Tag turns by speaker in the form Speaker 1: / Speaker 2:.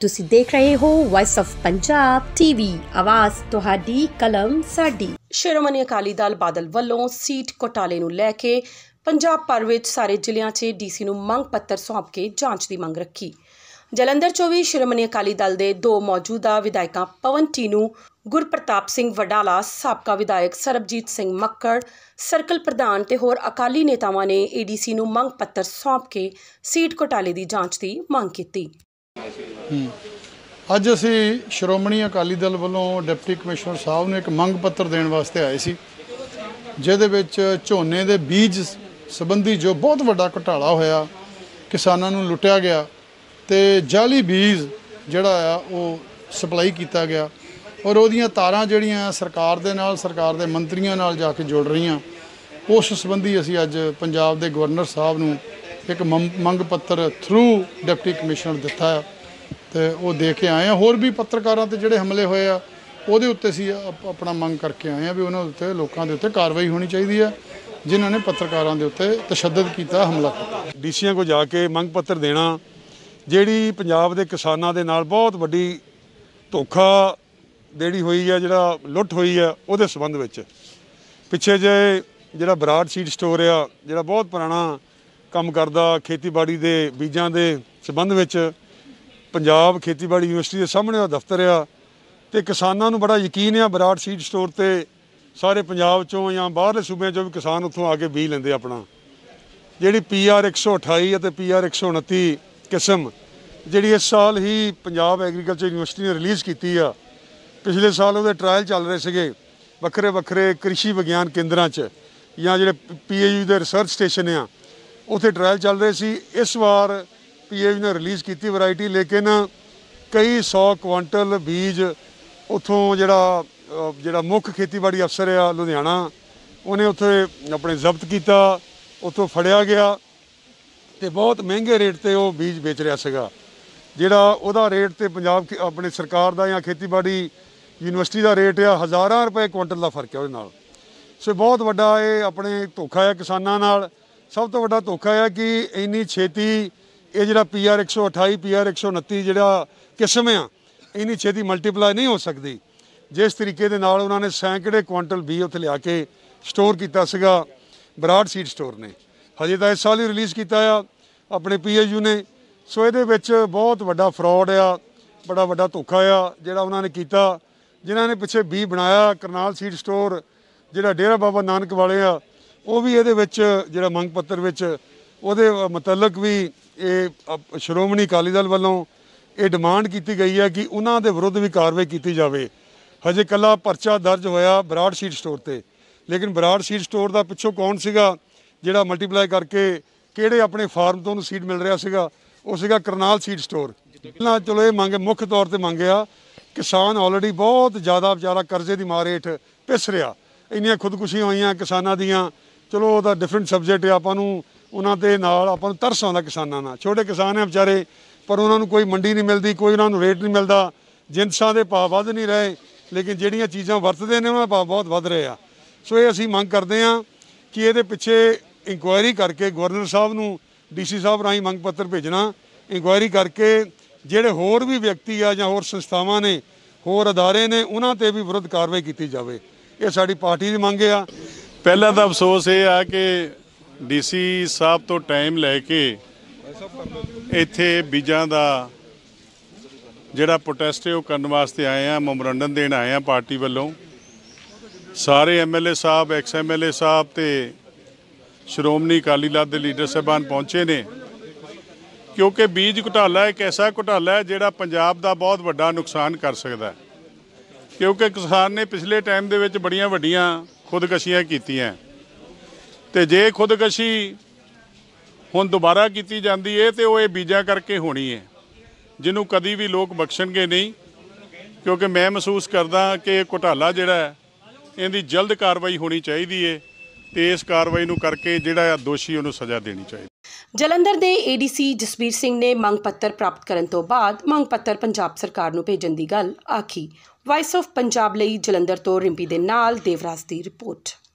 Speaker 1: ਤੁਸੀਂ ਦੇਖ ਰਹੇ ਹੋ ਵਾਇਸ ਆਫ ਪੰਜਾਬ ਟੀਵੀ ਆਵਾਜ਼ ਤੁਹਾਡੀ ਕਲਮ ਸਾਡੀ ਸ਼੍ਰੋਮਣੀ ਅਕਾਲੀ ਦਲ ਬਾਦਲ ਵੱਲੋਂ ਸੀਟ ਘੋਟਾਲੇ ਨੂੰ ਲੈ ਕੇ ਪੰਜਾਬ ਭਰ ਵਿੱਚ ਸਾਰੇ ਜ਼ਿਲ੍ਹਿਆਂ 'ਚ ਡੀਸੀ ਨੂੰ ਮੰਗ ਪੱਤਰ ਸੌਂਪ ਕੇ ਜਾਂਚ ਦੀ ਮੰਗ ਰੱਖੀ ਜਲੰਧਰ 'ਚ ਵੀ ਸ਼੍ਰੋਮਣੀ ਅਕਾਲੀ ਦਲ ਦੇ ਦੋ ਮੌਜੂਦਾ ਵਿਧਾਇਕਾਂ ਪਵਨ ਟੀਨੂ ਗੁਰਪ੍ਰਤਾਪ ਸਿੰਘ ਵਡਾਲਾ ਸਾਬਕਾ ਵਿਧਾਇਕ ਸਰਬਜੀਤ ਸਿੰਘ ਮੱਕੜ ਸਰਕਲ ਪ੍ਰਧਾਨ ਤੇ ਹੋਰ ਅਕਾਲੀ ਨੇਤਾਵਾਂ ਨੇ ਏਡੀਸੀ ਨੂੰ ਮੰਗ ਪੱਤਰ ਸੌਂਪ ਕੇ ਸੀਟ ਘੋਟਾਲੇ ਦੀ ਜਾਂਚ ਦੀ ਮੰਗ ਕੀਤੀ
Speaker 2: ਅੱਜ ਅਸੀਂ ਸ਼੍ਰੋਮਣੀ ਅਕਾਲੀ ਦਲ ਵੱਲੋਂ ਡਿਪਟੀ ਕਮਿਸ਼ਨਰ ਸਾਹਿਬ ਨੂੰ ਇੱਕ ਮੰਗ ਪੱਤਰ ਦੇਣ ਵਾਸਤੇ ਆਏ ਸੀ ਜਿਹਦੇ ਵਿੱਚ ਝੋਨੇ ਦੇ ਬੀਜ ਸੰਬੰਧੀ ਜੋ ਬਹੁਤ ਵੱਡਾ ਘਟਾਲਾ ਹੋਇਆ ਕਿਸਾਨਾਂ ਨੂੰ ਲੁੱਟਿਆ ਗਿਆ ਤੇ ਜਾਲੀ ਬੀਜ ਜਿਹੜਾ ਆ ਉਹ ਸਪਲਾਈ ਕੀਤਾ ਗਿਆ ਔਰ ਉਹਦੀਆਂ ਤਾਰਾਂ ਜਿਹੜੀਆਂ ਸਰਕਾਰ ਦੇ ਨਾਲ ਸਰਕਾਰ ਦੇ ਮੰਤਰੀਆਂ ਨਾਲ ਜਾ ਕੇ ਜੁੜ ਰਹੀਆਂ ਉਸ ਸੰਬੰਧੀ ਅਸੀਂ ਅੱਜ ਪੰਜਾਬ ਦੇ ਗਵਰਨਰ ਸਾਹਿਬ ਨੂੰ ਇੱਕ ਮੰਗ ਪੱਤਰ ਥਰੂ ਡਿਪਟੀ ਕਮਿਸ਼ਨਰ ਦਿੱਤਾ ਹੈ ਤੇ ਉਹ ਦੇ ਕੇ ਆਏ ਆ ਹੋਰ ਵੀ ਪੱਤਰਕਾਰਾਂ ਤੇ ਜਿਹੜੇ ਹਮਲੇ ਹੋਏ ਆ ਉਹਦੇ ਉੱਤੇ ਸੀ ਆਪਣਾ ਮੰਗ ਕਰਕੇ ਆਏ ਆ ਵੀ ਉਹਨਾਂ ਉੱਤੇ ਲੋਕਾਂ ਦੇ ਉੱਤੇ ਕਾਰਵਾਈ ਹੋਣੀ ਚਾਹੀਦੀ ਆ ਜਿਨ੍ਹਾਂ ਨੇ ਪੱਤਰਕਾਰਾਂ ਦੇ ਉੱਤੇ ਤਸ਼ੱਦਦ
Speaker 3: ਕੀਤਾ ਹਮਲਾ ਕੀਤਾ ਡੀਸੀਆਂ ਕੋ ਜਾ ਕੇ ਮੰਗ ਪੱਤਰ ਦੇਣਾ ਜਿਹੜੀ ਪੰਜਾਬ ਦੇ ਕਿਸਾਨਾਂ ਦੇ ਨਾਲ ਬਹੁਤ ਵੱਡੀ ਧੋਖਾ ਦੇੜੀ ਹੋਈ ਆ ਜਿਹੜਾ ਲੁੱਟ ਹੋਈ ਆ ਉਹਦੇ ਸਬੰਧ ਵਿੱਚ ਪਿੱਛੇ ਜੇ ਜਿਹੜਾ ਬਰਾੜ ਸੀਡ ਸਟੋਰ ਆ ਜਿਹੜਾ ਬਹੁਤ ਪੁਰਾਣਾ ਕੰਮ ਕਰਦਾ ਖੇਤੀਬਾੜੀ ਦੇ ਬੀਜਾਂ ਦੇ ਸਬੰਧ ਵਿੱਚ ਪੰਜਾਬ ਖੇਤੀਬਾੜੀ ਯੂਨੀਵਰਸਿਟੀ ਦੇ ਸਾਹਮਣੇ ਦਾ ਦਫ਼ਤਰ ਆ ਤੇ ਕਿਸਾਨਾਂ ਨੂੰ ਬੜਾ ਯਕੀਨ ਆ ਬਰਾੜ ਸੀਡ ਸਟੋਰ ਤੇ ਸਾਰੇ ਪੰਜਾਬ ਚੋਂ ਜਾਂ ਬਾਹਰਲੇ ਸੂਬਿਆਂ ਚੋਂ ਵੀ ਕਿਸਾਨ ਉੱਥੋਂ ਆ ਕੇ ਬੀਜ ਲੈਂਦੇ ਆਪਣਾ ਜਿਹੜੀ ਪੀਆਰ 128 ਅਤੇ ਪੀਆਰ 129 ਕਿਸਮ ਜਿਹੜੀ ਇਸ ਸਾਲ ਹੀ ਪੰਜਾਬ ਐਗਰੀਕਲਚਰ ਯੂਨੀਵਰਸਿਟੀ ਨੇ ਰਿਲੀਜ਼ ਕੀਤੀ ਆ ਪਿਛਲੇ ਸਾਲ ਉਹਦੇ ਟ੍ਰਾਇਲ ਚੱਲ ਰਹੇ ਸੀਗੇ ਵੱਖਰੇ ਵੱਖਰੇ ਕ੍ਰਿਸ਼ੀ ਵਿਗਿਆਨ ਕੇਂਦਰਾਂ 'ਚ ਜਾਂ ਜਿਹੜੇ ਪੀਏਯੂ ਦੇ ਰਿਸਰਚ ਸਟੇਸ਼ਨ ਆ ਉਥੇ ਟ੍ਰਾਇਲ ਚੱਲ ਰਹੇ ਸੀ ਇਸ ਵਾਰ ਪੀਏਯੂ ਨੇ ਰਿਲੀਜ਼ ਕੀਤੀ ਵੈਰਾਈਟੀ ਲੇਕਿਨ ਕਈ 100 ਕੁਇੰਟਲ ਬੀਜ ਉਥੋਂ ਜਿਹੜਾ ਜਿਹੜਾ ਮੁੱਖ ਖੇਤੀਬਾੜੀ ਅਫਸਰ ਆ ਲੁਧਿਆਣਾ ਉਹਨੇ ਉੱਥੇ ਆਪਣੇ ਜ਼ਬਤ ਕੀਤਾ ਉਥੋਂ ਫੜਿਆ ਗਿਆ ਤੇ ਬਹੁਤ ਮਹਿੰਗੇ ਰੇਟ ਤੇ ਉਹ ਬੀਜ ਵੇਚ ਰਿਹਾ ਸੀਗਾ ਜਿਹੜਾ ਉਹਦਾ ਰੇਟ ਤੇ ਪੰਜਾਬ ਆਪਣੇ ਸਰਕਾਰ ਦਾ ਜਾਂ ਖੇਤੀਬਾੜੀ ਯੂਨੀਵਰਸਿਟੀ ਦਾ ਰੇਟ ਆ ਹਜ਼ਾਰਾਂ ਰੁਪਏ ਕੁਇੰਟਲ ਦਾ ਫਰਕ ਹੈ ਉਹਦੇ ਨਾਲ ਸੋ ਬਹੁਤ ਵੱਡਾ ਇਹ ਆਪਣੇ ਧੋਖਾ ਹੈ ਕਿਸਾਨਾਂ ਨਾਲ ਸਭ ਤੋਂ ਵੱਡਾ ਧੋਖਾ ਹੈ ਕਿ ਇੰਨੀ ਛੇਤੀ ਇਹ ਜਿਹੜਾ ਪੀਆਰ 128 ਪੀਆਰ 129 ਜਿਹੜਾ ਕਿਸਮ ਆ ਇਨੀ ਛੇਤੀ ਮਲਟੀਪਲਾਈ ਨਹੀਂ ਹੋ ਸਕਦੀ ਜਿਸ ਤਰੀਕੇ ਦੇ ਨਾਲ ਉਹਨਾਂ ਨੇ ਸੈਂਕੜੇ ਕੁਆਂਟਲ ਬੀ ਉੱਥੇ ਲਿਆ ਕੇ ਸਟੋਰ ਕੀਤਾ ਸੀਗਾ ਬਰਾਡ ਸੀਡ ਸਟੋਰ ਨੇ ਹਜੇ ਤਾਂ ਇਸ ਸਾਲ ਹੀ ਰਿਲੀਜ਼ ਕੀਤਾ ਆ ਆਪਣੇ ਪੀਐਯੂ ਨੇ ਸੋ ਇਹਦੇ ਵਿੱਚ ਬਹੁਤ ਵੱਡਾ ਫਰਾਡ ਆ ਬੜਾ ਵੱਡਾ ਧੋਖਾ ਆ ਜਿਹੜਾ ਉਹਨਾਂ ਨੇ ਕੀਤਾ ਜਿਨ੍ਹਾਂ ਨੇ ਪਿੱਛੇ ਬੀ ਬਣਾਇਆ ਕਰਨਾਲ ਸੀਡ ਸਟੋਰ ਜਿਹੜਾ ਡੇਰਾ ਬਾਬਾ ਨਾਨਕ ਵਾਲੇ ਆ ਉਹ ਵੀ ਇਹਦੇ ਵਿੱਚ ਜਿਹੜਾ ਮੰਗ ਪੱਤਰ ਵਿੱਚ ਉਹਦੇ ਮੁਤਲਕ ਵੀ ਇਹ ਸ਼੍ਰੋਮਣੀ ਅਕਾਲੀ ਦਲ ਵੱਲੋਂ ਇਹ ਡਿਮਾਂਡ ਕੀਤੀ ਗਈ ਹੈ ਕਿ ਉਹਨਾਂ ਦੇ ਵਿਰੁੱਧ ਵੀ ਕਾਰਵਾਈ ਕੀਤੀ ਜਾਵੇ ਹਜੇ ਕੱਲਾ ਪਰਚਾ ਦਰਜ ਹੋਇਆ ਬਰਾਡ ਸ਼ੀਟ ਸਟੋਰ ਤੇ ਲੇਕਿਨ ਬਰਾਡ ਸ਼ੀਟ ਸਟੋਰ ਦਾ ਪਿੱਛੋਂ ਕੌਣ ਸੀਗਾ ਜਿਹੜਾ ਮਲਟੀਪਲਾਈ ਕਰਕੇ ਕਿਹੜੇ ਆਪਣੇ ਫਾਰਮ ਤੋਂ ਉਹਨੂੰ ਸੀਟ ਮਿਲ ਰਿਹਾ ਸੀਗਾ ਉਹ ਸੀਗਾ ਕਰਨਾਲ ਸੀਟ ਸਟੋਰ ਪਹਿਲਾਂ ਚਲੋ ਇਹ ਮੰਗ ਮੁੱਖ ਤੌਰ ਤੇ ਮੰਗਿਆ ਕਿਸਾਨ ਆਲਰੇਡੀ ਬਹੁਤ ਜ਼ਿਆਦਾ ਵਿਚਾਰਾ ਕਰਜ਼ੇ ਦੀ ਮਾਰ ਹੇਠ ਪਿਸ ਰਿਹਾ ਇੰਨੀਆਂ ਖੁਦਕੁਸ਼ੀਆਂ ਹੋਈਆਂ ਕਿਸਾਨਾਂ ਦੀਆਂ ਚਲੋ ਉਹਦਾ ਡਿਫਰੈਂਟ ਸਬਜੈਕਟ ਹੈ ਆਪਾਂ ਨੂੰ ਉਹਨਾਂ ਦੇ ਨਾਲ ਆਪਾਂ ਨੂੰ ਤਰਸ ਆਉਂਦਾ ਕਿਸਾਨਾਂ ਨਾਲ ਛੋਟੇ ਕਿਸਾਨ ਆ ਵਿਚਾਰੇ ਪਰ ਉਹਨਾਂ ਨੂੰ ਕੋਈ ਮੰਡੀ ਨਹੀਂ ਮਿਲਦੀ ਕੋਈ ਉਹਨਾਂ ਨੂੰ ਰੇਟ ਨਹੀਂ ਮਿਲਦਾ ਜਿੰਸਾਂ ਦੇ ਭਾਅ ਵੱਧ ਨਹੀਂ ਰਹੇ ਲੇਕਿਨ ਜਿਹੜੀਆਂ ਚੀਜ਼ਾਂ ਵਰਤਦੇ ਨੇ ਉਹਨਾਂ ਦਾ ਭਾਅ ਬਹੁਤ ਵੱਧ ਰਹੇ ਆ ਸੋ ਇਹ ਅਸੀਂ ਮੰਗ ਕਰਦੇ ਆ ਕਿ ਇਹਦੇ ਪਿੱਛੇ ਇਨਕੁਆਇਰੀ ਕਰਕੇ ਗਵਰਨਰ ਸਾਹਿਬ ਨੂੰ ਡੀਸੀ ਸਾਹਿਬ ਰਾਹੀਂ ਮੰਗ ਪੱਤਰ ਭੇਜਣਾ ਇਨਕੁਆਇਰੀ ਕਰਕੇ ਜਿਹੜੇ ਹੋਰ ਵੀ ਵਿਅਕਤੀ ਆ ਜਾਂ ਹੋਰ ਸੰਸਥਾਵਾਂ ਨੇ ਹੋਰ ادارے ਨੇ ਉਹਨਾਂ ਤੇ ਵੀ ਵਿਰੁੱਧ ਕਾਰਵਾਈ ਕੀਤੀ ਜਾਵੇ ਇਹ ਸਾਡੀ ਪਾਰਟੀ ਦੀ ਮੰਗ ਆ ਪਹਿਲਾ ਤਾਂ ਅਫਸੋਸ ਇਹ ਆ ਕਿ ਡੀਸੀ
Speaker 4: ਸਾਹਿਬ ਤੋਂ ਟਾਈਮ ਲੈ ਕੇ ਇੱਥੇ ਬੀਜਾਂ ਦਾ ਜਿਹੜਾ ਪ੍ਰੋਟੈਸਟ ਹੈ ਉਹ ਕਰਨ ਵਾਸਤੇ ਆਏ ਆ ਮੈਮੋਰੰਡਮ ਦੇਣ ਆਏ ਆ ਪਾਰਟੀ ਵੱਲੋਂ ਸਾਰੇ MLA sahib ex MLA sahib ਤੇ ਸ਼੍ਰੋਮਣੀ ਅਕਾਲੀ ਦਲ ਦੇ ਲੀਡਰ ਸਹਿਬਾਨ ਪਹੁੰਚੇ ਨੇ ਕਿਉਂਕਿ ਬੀਜ ਘਟਾਲਾ ਇੱਕ ਐਸਾ ਘਟਾਲਾ ਹੈ ਜਿਹੜਾ ਪੰਜਾਬ ਦਾ ਬਹੁਤ ਵੱਡਾ ਨੁਕਸਾਨ ਕਰ ਸਕਦਾ ਕਿਉਂਕਿ ਕਿਸਾਨ ਨੇ ਪਿਛਲੇ ਟਾਈਮ ਦੇ ਵਿੱਚ ਬੜੀਆਂ ਵੱਡੀਆਂ ਖੁਦਕਸ਼ੀਆਂ ਕੀਤੀਆਂ ਤੇ ਜੇ ਖੁਦਕਸ਼ੀ ਹੁਣ ਦੁਬਾਰਾ ਕੀਤੀ ਜਾਂਦੀ ਏ ਤੇ ਉਹ ਇਹ ਬੀਜਾਂ ਕਰਕੇ ਹੋਣੀ ਏ ਜਿਹਨੂੰ ਕਦੀ ਵੀ ਲੋਕ ਬਖਸ਼ਣਗੇ ਨਹੀਂ ਕਿਉਂਕਿ ਮੈਂ ਮਹਿਸੂਸ ਕਰਦਾ ਕਿ ਇਹ ਘੁਟਾਲਾ ਜਿਹੜਾ ਇਹਦੀ ਜਲਦ ਕਾਰਵਾਈ ਹੋਣੀ ਚਾਹੀਦੀ ਏ ਤੇ ਇਸ ਕਾਰਵਾਈ ਨੂੰ ਕਰਕੇ ਜਿਹੜਾ ਦੋਸ਼ੀ ਉਹਨੂੰ ਸਜ਼ਾ ਦੇਣੀ ਚਾਹੀਦੀ
Speaker 1: ਜਲੰਧਰ ਦੇ ਏਡੀਸੀ ਜਸਬੀਰ ਸਿੰਘ ਨੇ ਮੰਗ ਪੱਤਰ ਪ੍ਰਾਪਤ ਕਰਨ ਤੋਂ ਬਾਅਦ ਮੰਗ ਪੱਤਰ ਪੰਜਾਬ ਸਰਕਾਰ ਨੂੰ ਭੇਜਣ ਦੀ ਗੱਲ ਆਖੀ ਵਾਇਸ ਆਫ ਪੰਜਾਬ ਲਈ ਜਲੰਧਰ ਤੋਂ ਰਿੰਪੀ ਦੇ ਨਾਲ ਦੇਵਰਾਜ ਦੀ ਰਿਪੋਰਟ